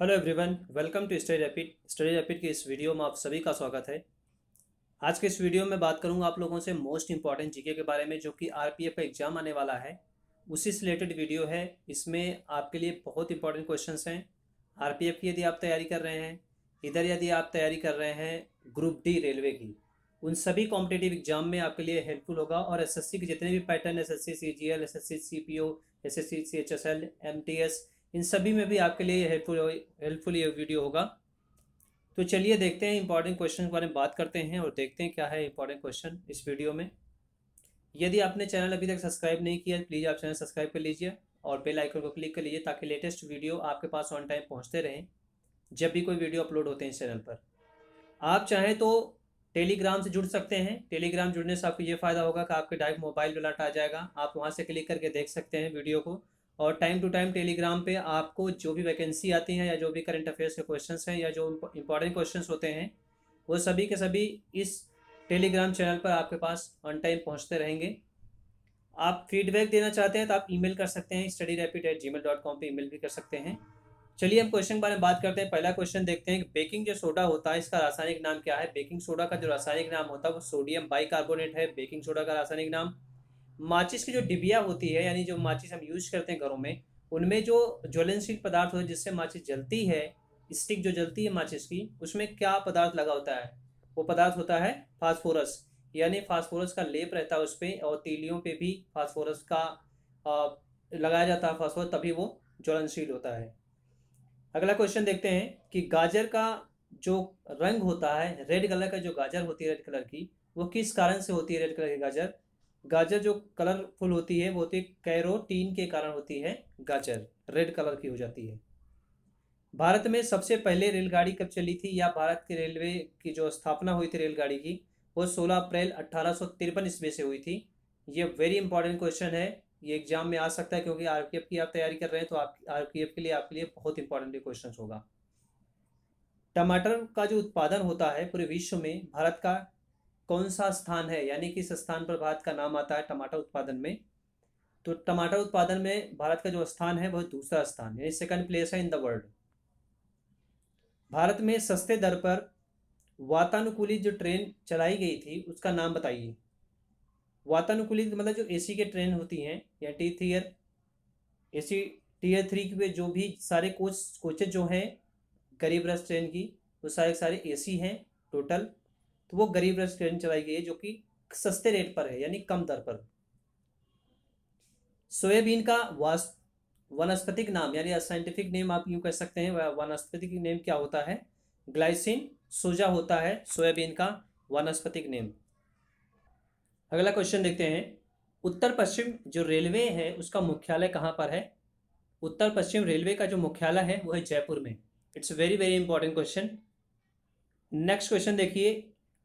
hello everyone welcome to study rapid study rapid की इस video में आप सभी का स्वागत है आज के इस वीडियो में बात करूंगा आप लोगों से मोस्ट इंपॉर्टेंट जीके के बारे में जो कि आरपीएफ का एग्जाम आने वाला है उसी से रिलेटेड वीडियो है इसमें आपके लिए बहुत इंपॉर्टेंट क्वेश्चन हैं आर की यदि आप तैयारी कर रहे हैं इधर यदि आप तैयारी कर रहे हैं ग्रुप डी रेलवे की उन सभी कॉम्पिटेटिव एग्जाम में आपके लिए हेल्पफुल होगा और एस के जितने भी pattern S S S S S S C C C C C G L P O C H S L M T S इन सभी में भी आपके लिए हेल्पफुल हेल्पफुल ये वीडियो होगा तो चलिए देखते हैं इंपॉर्टेंट क्वेश्चन के बारे में बात करते हैं और देखते हैं क्या है इंपॉर्टेंट क्वेश्चन इस वीडियो में यदि आपने चैनल अभी तक सब्सक्राइब नहीं किया प्लीज़ आप चैनल सब्सक्राइब कर लीजिए और बेल आइकन को क्लिक कर लीजिए ताकि लेटेस्ट वीडियो आपके पास ऑन टाइम पहुँचते रहें जब भी कोई वीडियो अपलोड होते हैं इस चैनल पर आप चाहें तो टेलीग्राम से जुड़ सकते हैं टेलीग्राम जुड़ने से आपको ये फ़ायदा होगा कि आपके डायरेक्ट मोबाइल अलर्ट आ जाएगा आप वहाँ से क्लिक करके देख सकते हैं वीडियो को और टाइम टू टाइम टेलीग्राम पे आपको जो भी वैकेंसी आती है या जो भी करंट अफेयर्स के क्वेश्चंस हैं या जो इंपॉर्टेंट क्वेश्चंस होते हैं वो सभी के सभी इस टेलीग्राम चैनल पर आपके पास ऑन टाइम पहुँचते रहेंगे आप फीडबैक देना चाहते हैं तो आप ईमेल कर सकते हैं study rapid at G mail dot com पर ई भी कर सकते हैं चलिए हम क्वेश्चन के बारे में बात करते हैं पहला क्वेश्चन देखते हैं कि बेकिंग जो सोडा होता है इसका रासायनिक नाम क्या है बेकिंग सोडा का जो रासायनिक नाम होता है वो सोडियम बाइकार्बोनेट है बेकिंग सोडा का रासायनिक नाम माचिस की जो डिबिया होती है यानी जो माचिस हम यूज करते हैं घरों में उनमें जो ज्वलनशील पदार्थ होता है जिससे माचिस जलती है स्टिक जो जलती है माचिस की उसमें क्या पदार्थ लगा होता है वो पदार्थ होता है फास्फोरस यानी फास्फोरस का लेप रहता है उस पर और तीलियों पे भी फास्फोरस का लगाया जाता है फास्फोरस तभी वो ज्वलनशील होता है अगला क्वेश्चन देखते हैं कि गाजर का जो रंग होता है रेड कलर का जो गाजर होती है रेड कलर की वो किस कारण से होती है रेड कलर की गाजर गाजर जो कलरफुल होती है वो होती है कैरोटीन के कारण होती है गाजर रेड कलर की हो जाती है भारत में सबसे पहले रेलगाड़ी कब चली थी या भारत के रेलवे की जो स्थापना हुई थी रेलगाड़ी की वो 16 अप्रैल अट्ठारह सौ ईस्वी से हुई थी ये वेरी इंपॉर्टेंट क्वेश्चन है ये एग्जाम में आ सकता है क्योंकि आर की आप तैयारी कर रहे हैं तो आप आर के लिए आपके लिए बहुत इंपॉर्टेंट क्वेश्चन होगा टमाटर का जो उत्पादन होता है पूरे विश्व में भारत का कौन सा स्थान है यानी किस स्थान पर भारत का नाम आता है टमाटर उत्पादन में तो टमाटर उत्पादन में भारत का जो स्थान है वह दूसरा स्थान यानी सेकंड प्लेस है इन द वर्ल्ड भारत में सस्ते दर पर वातानुकूलित जो ट्रेन चलाई गई थी उसका नाम बताइए वातानुकूलित मतलब जो एसी के ट्रेन होती हैं या T tier C tier three के जो भी सारे कोच कोचेज जो हैं गरीब रस ट्रेन की वो सारे सारे एसी हैं टोटल तो वो गरीब रथ ट्रेन चलाई गई है जो कि सस्ते रेट पर है यानी कम दर पर सोयाबीन का वनस्पतिक नाम यानी साइंटिफिक नेम आप यूँ कह सकते हैं वनस्पतिक नेम क्या होता है ग्लाइसिन सोजा होता है सोयाबीन का वनस्पतिक नेम अगला क्वेश्चन देखते हैं उत्तर पश्चिम जो रेलवे है उसका मुख्यालय कहाँ पर है उत्तर पश्चिम रेलवे का जो मुख्यालय है वो है जयपुर में it's very very important question next question देखिए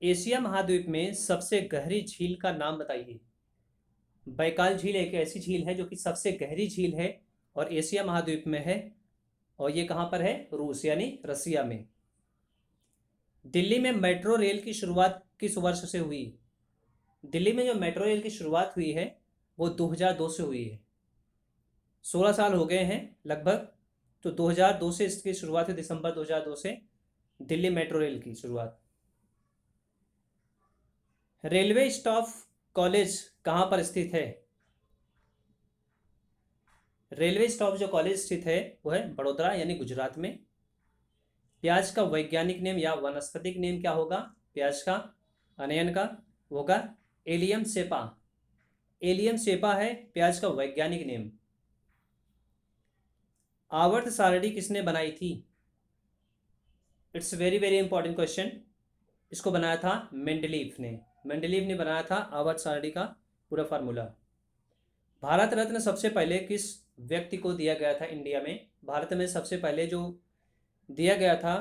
एशिया महाद्वीप में सबसे गहरी झील का नाम बताइए बैकाल झील एक ऐसी झील है जो कि सबसे गहरी झील है और एशिया महाद्वीप में है और ये कहाँ पर है रूस यानी रसिया में दिल्ली में मेट्रो रेल की शुरुआत किस वर्ष से हुई दिल्ली में जो मेट्रो रेल की शुरुआत हुई है वो 2002 से हुई है 16 साल हो गए हैं लगभग तो 2002 से इसकी शुरुआत है दिसंबर 2002 से दिल्ली मेट्रो रेल की शुरुआत रेलवे स्टाफ कॉलेज कहाँ पर स्थित है रेलवे स्टॉप जो कॉलेज स्थित है वो है बड़ोदरा यानी गुजरात में प्याज का वैज्ञानिक नेम या वनस्पतिक नेम क्या होगा प्याज का अनयन का होगा एलियम सेपा एलियम सेपा है प्याज का वैज्ञानिक नेम आवर्त सारणी किसने बनाई थी it's very very important question इसको बनाया था मेंडलीफ ने मेंडलीव ने बनाया था आवर्त सारणी का पूरा फार्मूला भारत रत्न सबसे पहले किस व्यक्ति को दिया गया था इंडिया में भारत में सबसे पहले जो दिया गया था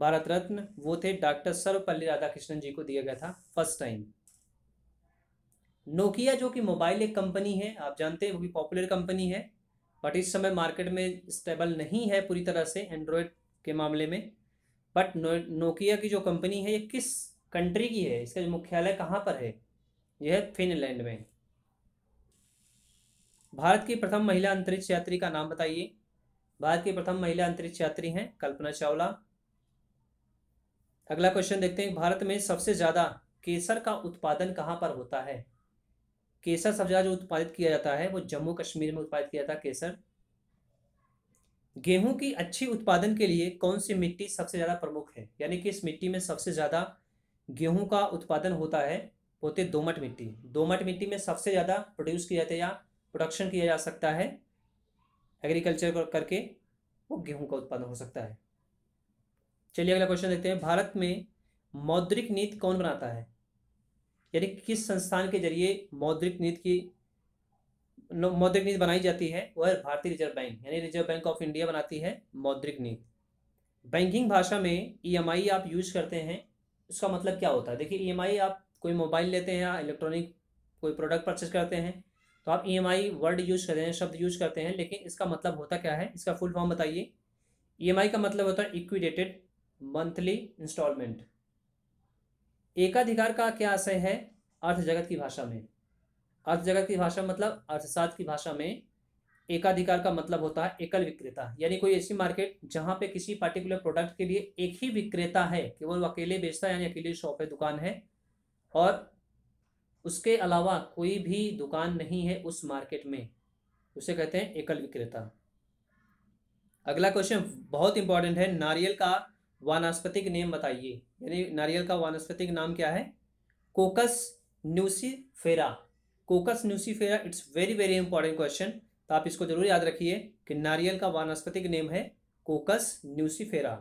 भारत रत्न वो थे डॉक्टर सर्वपल्ली राधाकृष्णन जी को दिया गया था फर्स्ट टाइम नोकिया जो कि मोबाइल एक कंपनी है आप जानते हैं वो भी पॉपुलर कंपनी है बट इस समय मार्केट में स्टेबल नहीं है पूरी तरह से एंड्रॉयड के मामले में बट नो, नोकिया की जो कंपनी है ये किस कंट्री की है इसका जो मुख्यालय कहाँ पर है यह फिनलैंड में भारत की प्रथम महिला अंतरिक्ष यात्री का नाम बताइए भारत की प्रथम महिला अंतरिक्ष यात्री हैं कल्पना चावला अगला क्वेश्चन देखते हैं भारत में सबसे ज़्यादा केसर का उत्पादन कहाँ पर होता है केसर सब्जा जो उत्पादित किया जाता है वो जम्मू कश्मीर में उत्पादित किया जाता है केसर गेहूं की अच्छी उत्पादन के लिए कौन सी मिट्टी सबसे ज़्यादा प्रमुख है यानी कि इस मिट्टी में सबसे ज़्यादा गेहूं का उत्पादन होता है होते दोमट मिट्टी दोमट मिट्टी में सबसे ज़्यादा प्रोड्यूस किया जाता है या प्रोडक्शन किया जा सकता है एग्रीकल्चर करके वो गेहूं का उत्पादन हो सकता है चलिए अगला क्वेश्चन देखते हैं भारत में मौद्रिक नीति कौन बनाता है यानी किस संस्थान के जरिए मौद्रिक नीति की मौद्रिक नीति बनाई जाती है वह भारतीय रिजर्व बैंक यानी रिजर्व बैंक ऑफ इंडिया बनाती है मौद्रिक नीति बैंकिंग भाषा में ईएमआई e आप यूज करते हैं इसका मतलब क्या होता है देखिए ई e आप कोई मोबाइल लेते हैं या इलेक्ट्रॉनिक कोई प्रोडक्ट परचेज करते हैं तो आप ई वर्ड यूज करते हैं शब्द यूज करते हैं लेकिन इसका मतलब होता क्या है इसका फुल फॉर्म बताइए ई e का मतलब होता है इक्विडेटेड मंथली इंस्टॉलमेंट एकाधिकार का क्या आशय है अर्थ जगत की भाषा में अर्थ जगत की भाषा मतलब अर्थशास्त्र की भाषा में एकाधिकार का मतलब होता है एकल विक्रेता यानी कोई ऐसी मार्केट जहां पे किसी पर्टिकुलर प्रोडक्ट के लिए एक ही विक्रेता है केवल वो अकेले बेचता है यानी अकेले शॉप है दुकान है और उसके अलावा कोई भी दुकान नहीं है उस मार्केट में उसे कहते हैं एकल विक्रेता अगला क्वेश्चन बहुत इंपॉर्टेंट है नारियल का वानस्पतिक नेम बताइए यानी नारियल का वानस्पतिक नाम क्या है कोकस फेरा कोकस फेरा it's very very important question तो आप इसको जरूर याद रखिए कि नारियल का वानस्पतिक नेम है कोकस न्यूसीफेरा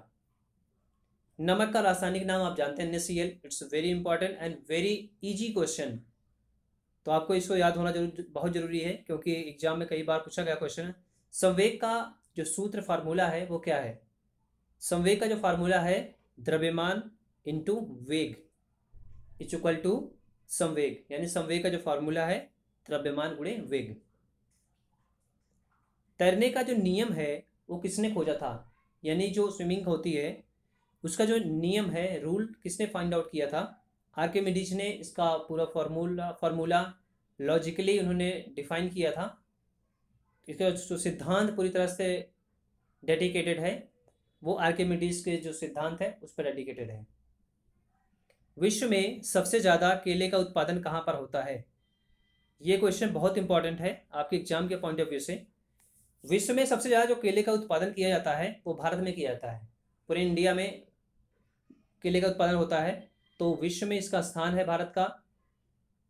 नमक का रासायनिक नाम आप जानते हैं NaCl it's very important and very easy question तो आपको इसको याद होना जरूर बहुत जरूरी है क्योंकि एग्जाम में कई बार पूछा गया क्वेश्चन है संवेग का जो सूत्र फार्मूला है वो क्या है संवेग का जो फार्मूला है द्रव्यमान इंटू वेग इज इक्वल टू संवेग यानी संवेग का जो फार्मूला है द्रव्यमान गुणे वेग तैरने का जो नियम है वो किसने खोजा था यानी जो स्विमिंग होती है उसका जो नियम है रूल किसने फाइंड आउट किया था आर के मिडिज ने इसका पूरा फार्मूला फार्मूला लॉजिकली उन्होंने डिफाइन किया था इसका जो सिद्धांत पूरी तरह से डेडिकेटेड है वो आर के मिडिज के जो सिद्धांत है उस पर डेडिकेटेड है विश्व में सबसे ज़्यादा केले का उत्पादन कहाँ पर होता है ये क्वेश्चन बहुत इंपॉर्टेंट है आपके एग्जाम के पॉइंट ऑफ व्यू से विश्व में सबसे ज़्यादा जो केले का उत्पादन किया जाता है वो भारत में किया जाता है पूरे इंडिया में केले का उत्पादन होता है तो विश्व में इसका स्थान है भारत का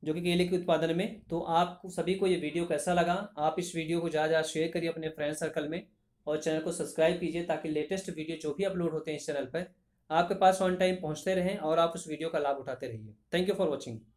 जो कि केले के उत्पादन में तो आप सभी को ये वीडियो कैसा लगा आप इस वीडियो को ज़्यादा ज़्यादा शेयर करिए अपने फ्रेंड सर्कल में और चैनल को सब्सक्राइब कीजिए ताकि लेटेस्ट वीडियो जो भी अपलोड होते हैं इस चैनल पर आपके पास ऑन टाइम पहुँचते रहें और आप उस वीडियो का लाभ उठाते रहिए थैंक यू फॉर वॉचिंग